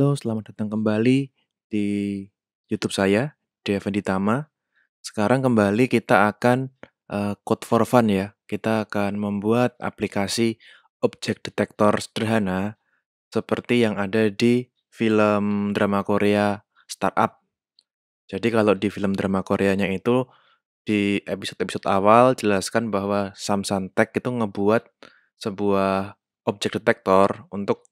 Halo, selamat datang kembali di YouTube saya, Devan Tama. Sekarang kembali kita akan uh, code for fun ya. Kita akan membuat aplikasi objek detektor sederhana seperti yang ada di film drama Korea Startup. Jadi kalau di film drama Koreanya itu di episode-episode awal jelaskan bahwa Samsung Tech itu ngebuat sebuah objek detektor untuk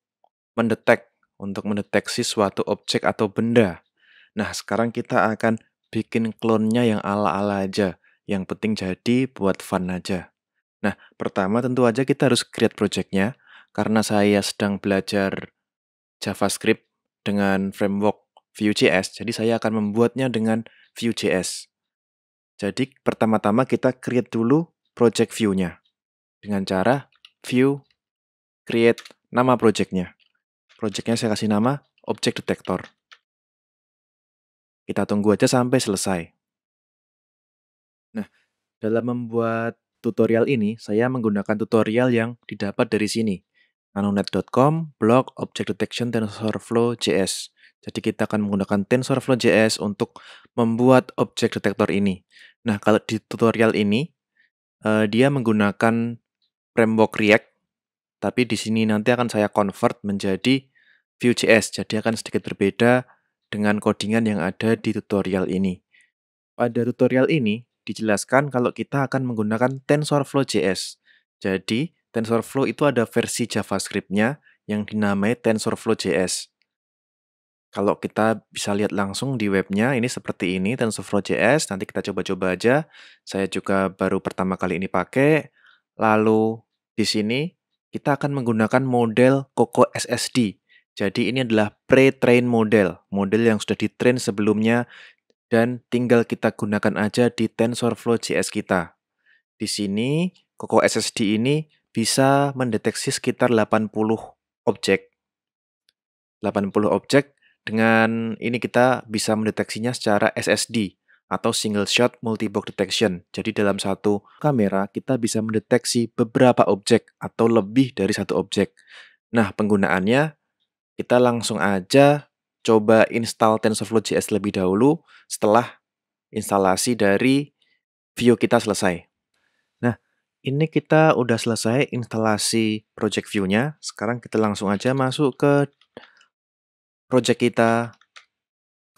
mendetek untuk mendeteksi suatu objek atau benda. Nah, sekarang kita akan bikin klonnya yang ala-ala aja. Yang penting jadi buat fun aja. Nah, pertama tentu aja kita harus create projectnya. Karena saya sedang belajar JavaScript dengan framework Vue.js, jadi saya akan membuatnya dengan Vue.js. Jadi pertama-tama kita create dulu project view-nya dengan cara view create nama project-nya. Projectnya saya kasih nama Object Detector. Kita tunggu aja sampai selesai. Nah, dalam membuat tutorial ini, saya menggunakan tutorial yang didapat dari sini. nanonet.com blog object detection TensorFlow JS. Jadi kita akan menggunakan TensorFlow JS untuk membuat object detector ini. Nah, kalau di tutorial ini, eh, dia menggunakan framework React tapi di sini nanti akan saya convert menjadi Vue.js, jadi akan sedikit berbeda dengan codingan yang ada di tutorial ini. Pada tutorial ini, dijelaskan kalau kita akan menggunakan TensorFlow.js. Jadi, TensorFlow itu ada versi JavaScript-nya yang dinamai TensorFlow.js. Kalau kita bisa lihat langsung di webnya, ini seperti ini, TensorFlow.js. Nanti kita coba-coba aja. Saya juga baru pertama kali ini pakai. Lalu di sini kita akan menggunakan model Coco SSD. Jadi ini adalah pre-train model, model yang sudah ditrain sebelumnya dan tinggal kita gunakan aja di TensorFlow JS kita. Di sini Coco SSD ini bisa mendeteksi sekitar 80 objek. 80 objek dengan ini kita bisa mendeteksinya secara SSD atau single shot multi-box detection. Jadi dalam satu kamera kita bisa mendeteksi beberapa objek atau lebih dari satu objek. Nah, penggunaannya kita langsung aja coba install TensorFlow JS lebih dahulu setelah instalasi dari view kita selesai. Nah, ini kita udah selesai instalasi project view-nya. Sekarang kita langsung aja masuk ke project kita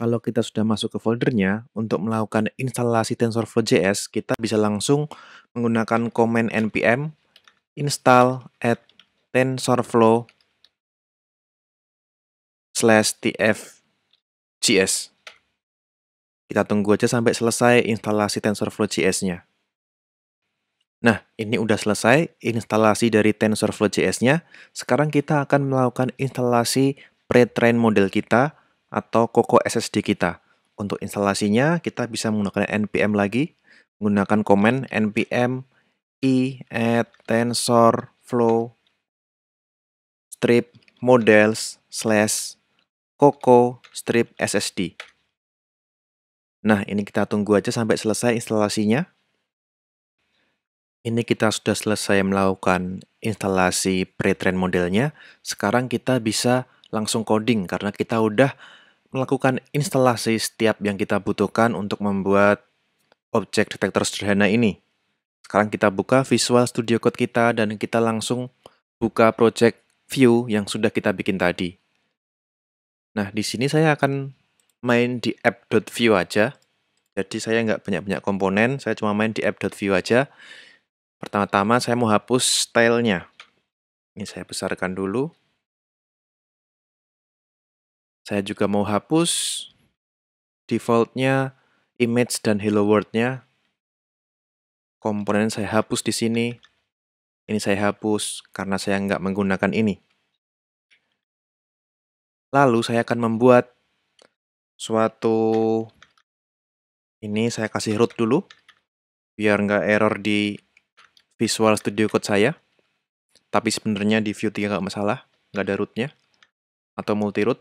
kalau kita sudah masuk ke foldernya, untuk melakukan instalasi TensorFlow.js, kita bisa langsung menggunakan command npm install at tensorflow slash tfjs. Kita tunggu aja sampai selesai instalasi tensorflowjs nya Nah, ini udah selesai instalasi dari tensorflowjs nya Sekarang kita akan melakukan instalasi pre-train model kita atau Coco SSD kita. Untuk instalasinya, kita bisa menggunakan npm lagi, menggunakan command npm i add e tensor strip models slash coco strip SSD. Nah, ini kita tunggu aja sampai selesai instalasinya. Ini kita sudah selesai melakukan instalasi pre-train modelnya. Sekarang kita bisa langsung coding karena kita udah melakukan instalasi setiap yang kita butuhkan untuk membuat objek detektor sederhana ini. Sekarang kita buka Visual Studio Code kita dan kita langsung buka project view yang sudah kita bikin tadi. Nah, di sini saya akan main di app.view aja. Jadi saya nggak banyak-banyak komponen, saya cuma main di app.view aja. Pertama-tama saya mau hapus stylenya. Ini saya besarkan dulu. Saya juga mau hapus defaultnya image dan hello worldnya. Komponen saya hapus di sini. Ini saya hapus karena saya nggak menggunakan ini. Lalu saya akan membuat suatu ini saya kasih root dulu biar nggak error di Visual Studio Code saya. Tapi sebenarnya di view 3 nggak masalah, nggak ada rootnya atau multi root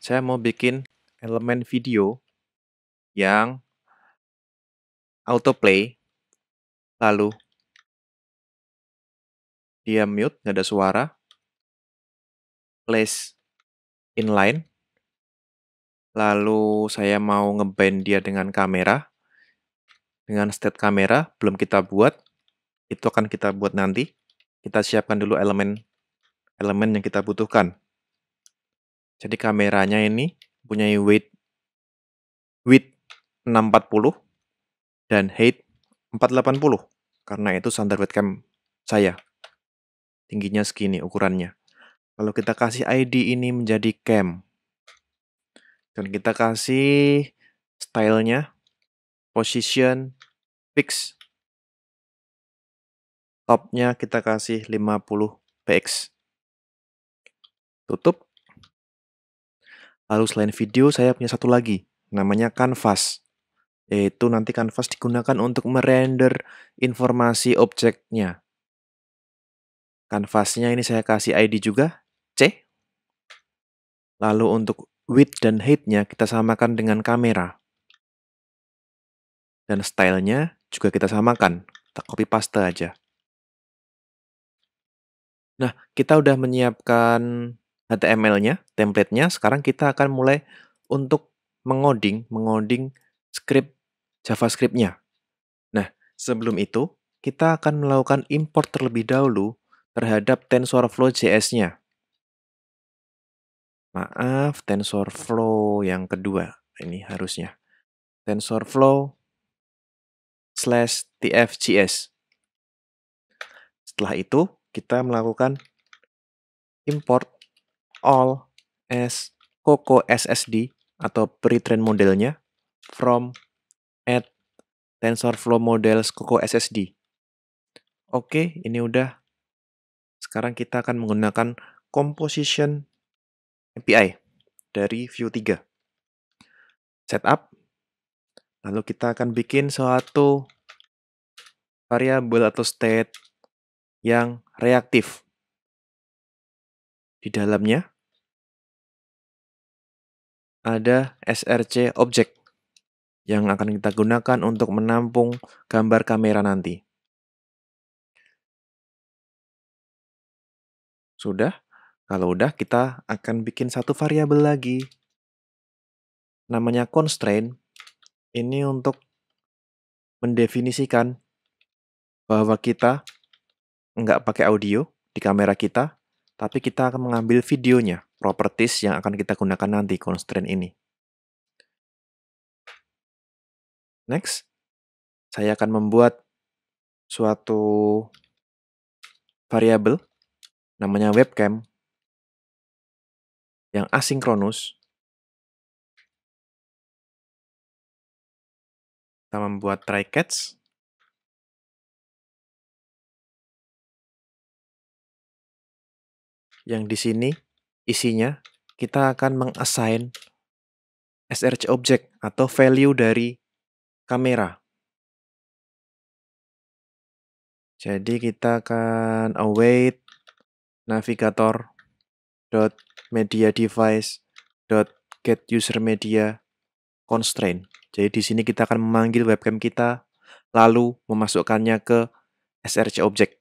saya mau bikin elemen video yang autoplay, lalu dia mute, nggak ada suara, place inline, lalu saya mau ngeband dia dengan kamera, dengan state kamera, belum kita buat, itu akan kita buat nanti, kita siapkan dulu elemen elemen yang kita butuhkan. Jadi kameranya ini punya width width 640 dan height 480 karena itu standar webcam saya. Tingginya segini ukurannya. kalau kita kasih ID ini menjadi cam. Dan kita kasih stylenya position fix. Topnya kita kasih 50 px. Tutup. Lalu selain video, saya punya satu lagi, namanya kanvas. Yaitu nanti kanvas digunakan untuk merender informasi objeknya. Kanvasnya ini saya kasih ID juga, C. Lalu untuk width dan height-nya kita samakan dengan kamera. Dan stylenya juga kita samakan, kita copy paste aja. Nah, kita udah menyiapkan HTML-nya, template-nya. Sekarang kita akan mulai untuk mengoding, mengoding script JavaScript-nya. Nah, sebelum itu, kita akan melakukan import terlebih dahulu terhadap TensorFlow JS-nya. Maaf, TensorFlow yang kedua. Ini harusnya. TensorFlow slash tfgs. Setelah itu, kita melakukan import all as Coco SSD atau pre-trained modelnya from at TensorFlow models Coco SSD. Oke, ini udah. Sekarang kita akan menggunakan composition API dari View 3. Setup. Lalu kita akan bikin suatu variabel atau state yang reaktif di dalamnya ada SRC object yang akan kita gunakan untuk menampung gambar kamera nanti. Sudah? Kalau udah, kita akan bikin satu variabel lagi. Namanya constraint. Ini untuk mendefinisikan bahwa kita nggak pakai audio di kamera kita, tapi kita akan mengambil videonya, properties yang akan kita gunakan nanti, constraint ini. Next, saya akan membuat suatu variabel namanya webcam yang asinkronus. Kita membuat try catch yang di sini isinya kita akan mengassign SRC object atau value dari kamera. Jadi kita akan await navigator dot media device dot get user media constraint. Jadi di sini kita akan memanggil webcam kita lalu memasukkannya ke SRC object.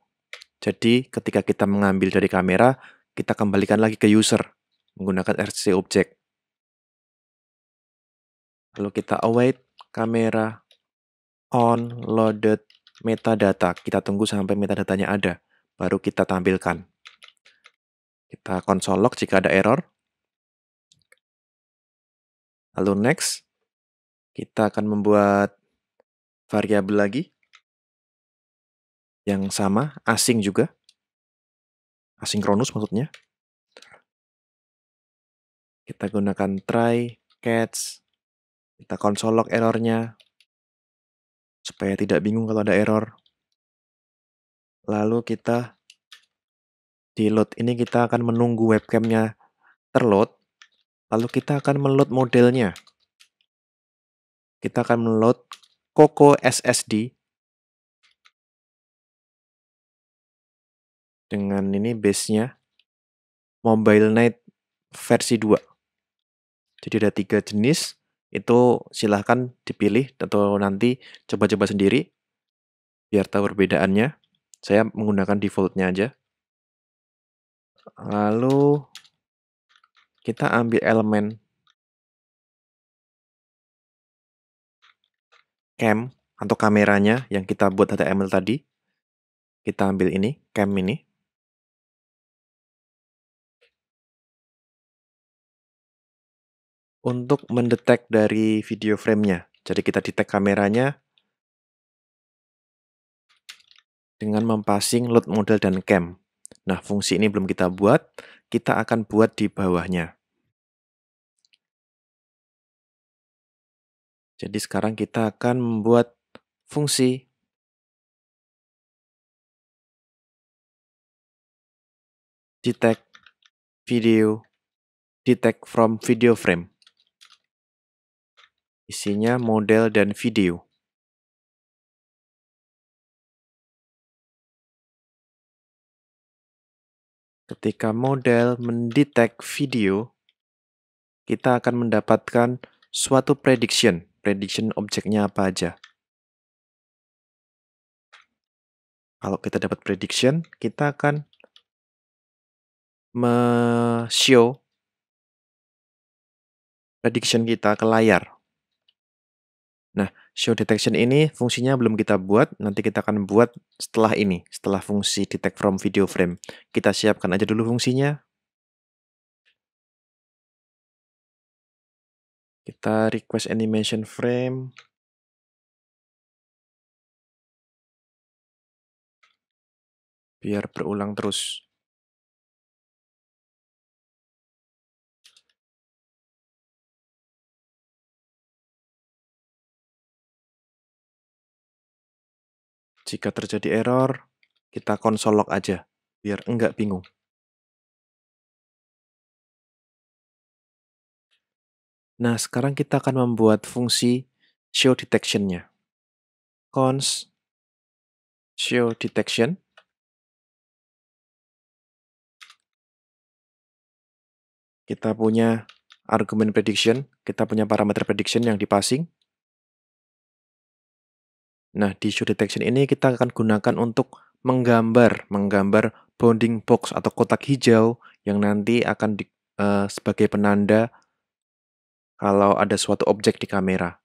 Jadi ketika kita mengambil dari kamera, kita kembalikan lagi ke user menggunakan RC object. Lalu kita await kamera on loaded metadata. Kita tunggu sampai metadatanya ada, baru kita tampilkan. Kita console log jika ada error. Lalu next, kita akan membuat variabel lagi yang sama, asing juga asinkronus maksudnya. Kita gunakan try, catch, kita konsol log errornya supaya tidak bingung kalau ada error. Lalu kita di load ini kita akan menunggu webcamnya terload, lalu kita akan meload modelnya. Kita akan meload Coco SSD dengan ini base-nya Mobile Night versi 2. Jadi ada tiga jenis, itu silahkan dipilih atau nanti coba-coba sendiri biar tahu perbedaannya. Saya menggunakan defaultnya aja. Lalu kita ambil elemen cam atau kameranya yang kita buat HTML tadi. Kita ambil ini, cam ini. untuk mendetek dari video framenya. Jadi kita detect kameranya dengan mempassing load model dan cam. Nah, fungsi ini belum kita buat, kita akan buat di bawahnya. Jadi sekarang kita akan membuat fungsi detect video detect from video frame. Isinya model dan video. Ketika model mendetek video, kita akan mendapatkan suatu prediction. Prediction objeknya apa aja. Kalau kita dapat prediction, kita akan me-show prediction kita ke layar. Nah, show detection ini fungsinya belum kita buat, nanti kita akan buat setelah ini, setelah fungsi detect from video frame. Kita siapkan aja dulu fungsinya. Kita request animation frame. Biar berulang terus. Jika terjadi error, kita konsol log aja, biar enggak bingung. Nah, sekarang kita akan membuat fungsi show detection-nya. Cons show detection. Kita punya argumen prediction, kita punya parameter prediction yang dipassing. Nah, di shoe detection ini kita akan gunakan untuk menggambar, menggambar bounding box atau kotak hijau yang nanti akan di, uh, sebagai penanda kalau ada suatu objek di kamera.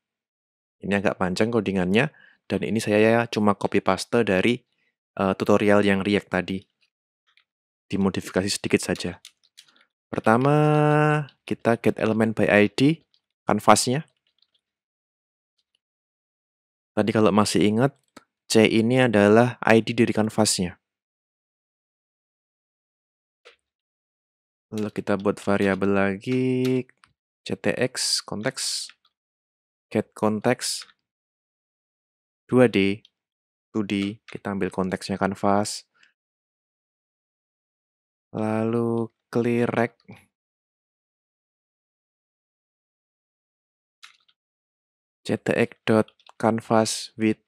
Ini agak panjang codingannya dan ini saya ya cuma copy paste dari uh, tutorial yang React tadi. Dimodifikasi sedikit saja. Pertama, kita get element by ID kanvasnya. Tadi kalau masih ingat, C ini adalah ID dari kanvasnya. Lalu kita buat variabel lagi, ctx konteks, get konteks, 2D, 2D, kita ambil konteksnya kanvas. Lalu clear rec, ctx dot canvas width,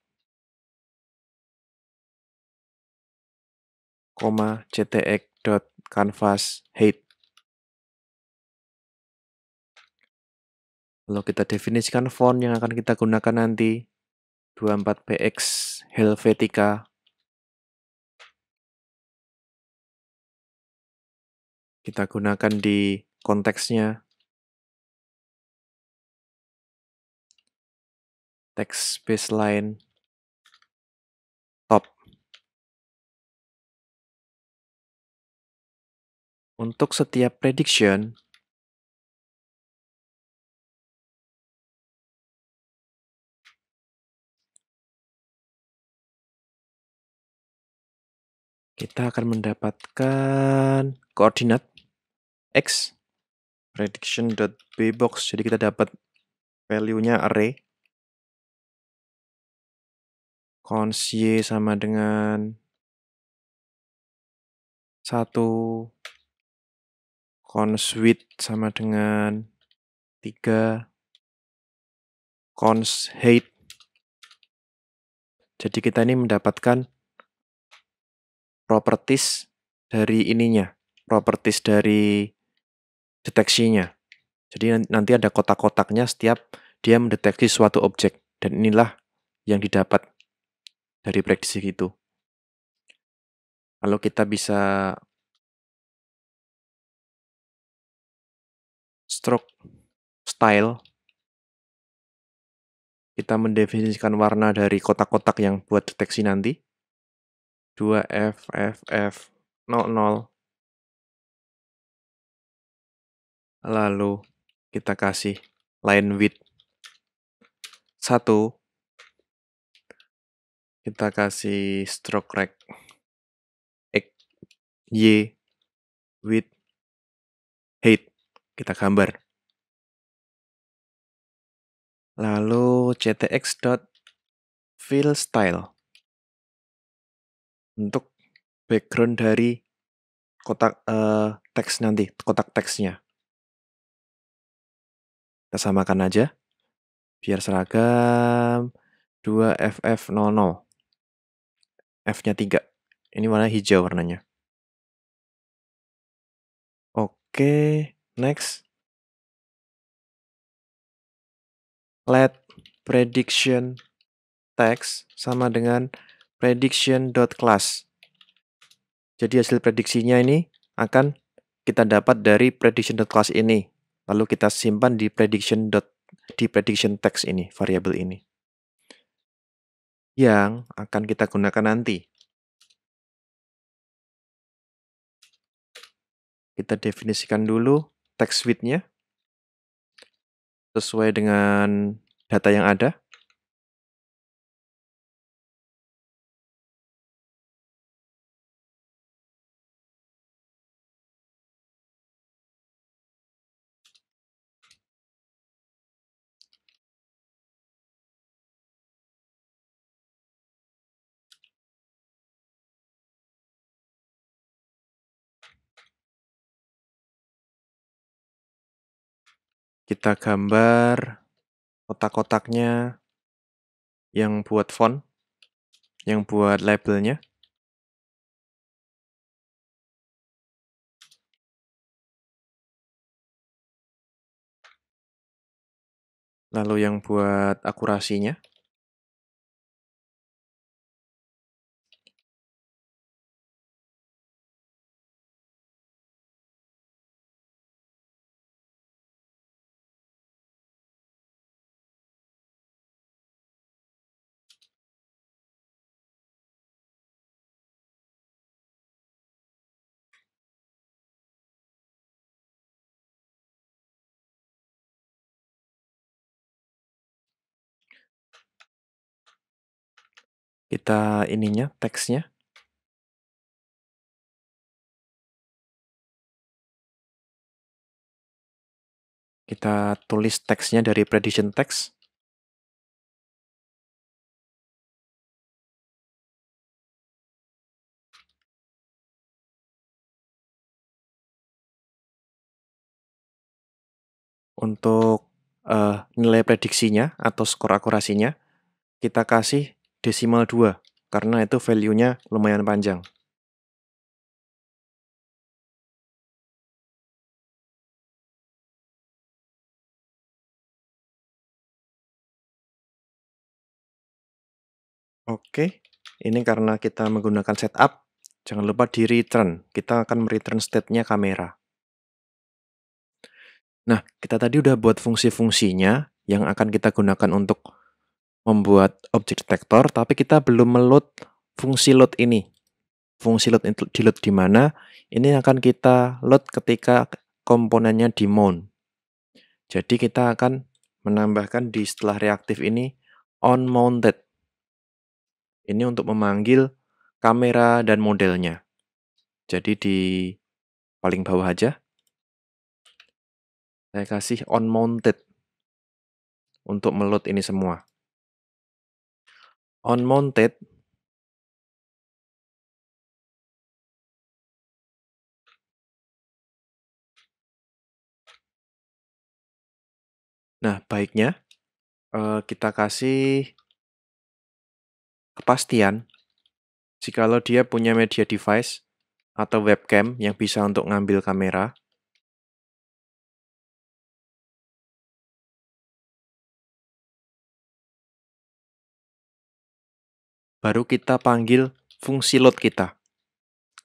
comma ctx dot canvas height. Lalu kita definisikan font yang akan kita gunakan nanti 24px Helvetica. Kita gunakan di konteksnya text baseline top. Untuk setiap prediction, kita akan mendapatkan koordinat x prediction.bbox. Jadi kita dapat value-nya array Y sama dengan 1. Cons width sama dengan 3. Cons hate. Jadi kita ini mendapatkan properties dari ininya, properties dari deteksinya. Jadi nanti ada kotak-kotaknya setiap dia mendeteksi suatu objek dan inilah yang didapat dari prediksi itu. Kalau kita bisa stroke style kita mendefinisikan warna dari kotak-kotak yang buat deteksi nanti 2F F F 00 lalu kita kasih line width 1 kita kasih stroke rack x y Width, height kita gambar lalu ctx dot fill style untuk background dari kotak uh, teks nanti kotak teksnya kita samakan aja biar seragam 2FF00 F-nya 3. Ini warna hijau warnanya. Oke, next. Let prediction text sama dengan prediction.class. Jadi hasil prediksinya ini akan kita dapat dari prediction.class ini. Lalu kita simpan di prediction. di prediction text ini, variabel ini yang akan kita gunakan nanti. Kita definisikan dulu text width-nya sesuai dengan data yang ada. Kita gambar kotak-kotaknya yang buat font, yang buat labelnya. Lalu yang buat akurasinya. kita ininya teksnya kita tulis teksnya dari prediction text untuk uh, nilai prediksinya atau skor akurasinya kita kasih desimal 2 karena itu value-nya lumayan panjang. Oke, ini karena kita menggunakan setup, jangan lupa di return. Kita akan return state-nya kamera. Nah, kita tadi udah buat fungsi-fungsinya yang akan kita gunakan untuk membuat objek detektor, tapi kita belum meload fungsi load ini. Fungsi load itu di load di mana? Ini akan kita load ketika komponennya di mount. Jadi kita akan menambahkan di setelah reaktif ini on mounted. Ini untuk memanggil kamera dan modelnya. Jadi di paling bawah aja. Saya kasih on mounted untuk meload ini semua on unmounted Nah, baiknya uh, kita kasih kepastian jikalau dia punya media device atau webcam yang bisa untuk ngambil kamera baru kita panggil fungsi load kita.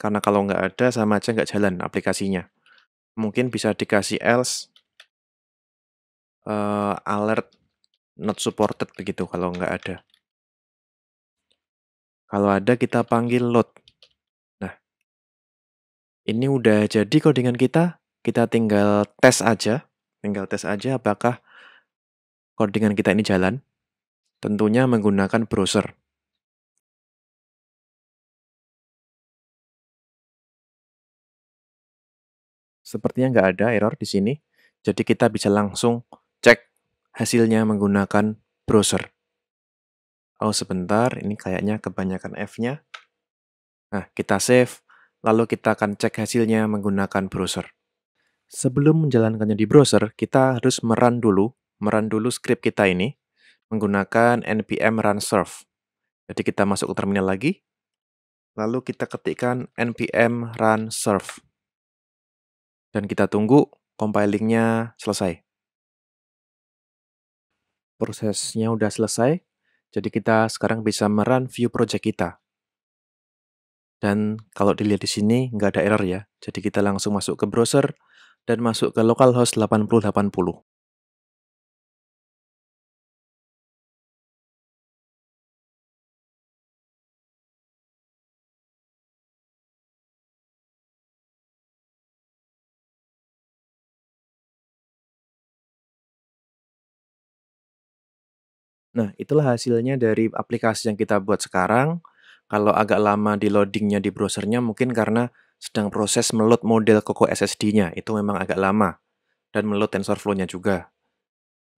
Karena kalau nggak ada, sama aja nggak jalan aplikasinya. Mungkin bisa dikasih else uh, alert not supported begitu kalau nggak ada. Kalau ada kita panggil load. Nah, ini udah jadi codingan kita. Kita tinggal tes aja. Tinggal tes aja apakah codingan kita ini jalan. Tentunya menggunakan browser. Sepertinya nggak ada error di sini. Jadi kita bisa langsung cek hasilnya menggunakan browser. Oh sebentar, ini kayaknya kebanyakan F-nya. Nah, kita save, lalu kita akan cek hasilnya menggunakan browser. Sebelum menjalankannya di browser, kita harus meran dulu, meran dulu script kita ini menggunakan npm run serve. Jadi kita masuk ke terminal lagi, lalu kita ketikkan npm run serve dan kita tunggu compilingnya selesai. Prosesnya udah selesai, jadi kita sekarang bisa meran view project kita. Dan kalau dilihat di sini, nggak ada error ya. Jadi kita langsung masuk ke browser dan masuk ke localhost 8080. Nah, itulah hasilnya dari aplikasi yang kita buat sekarang. Kalau agak lama di loadingnya di browsernya mungkin karena sedang proses meload model Coco SSD-nya, itu memang agak lama. Dan meload TensorFlow-nya juga.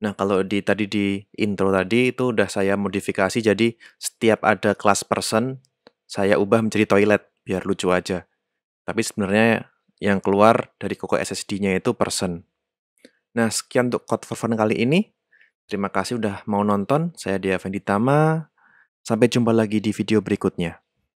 Nah, kalau di tadi di intro tadi itu udah saya modifikasi jadi setiap ada kelas person saya ubah menjadi toilet biar lucu aja. Tapi sebenarnya yang keluar dari Coco SSD-nya itu person. Nah, sekian untuk code for fun kali ini. Terima kasih sudah mau nonton. Saya Dea Venditama. Sampai jumpa lagi di video berikutnya.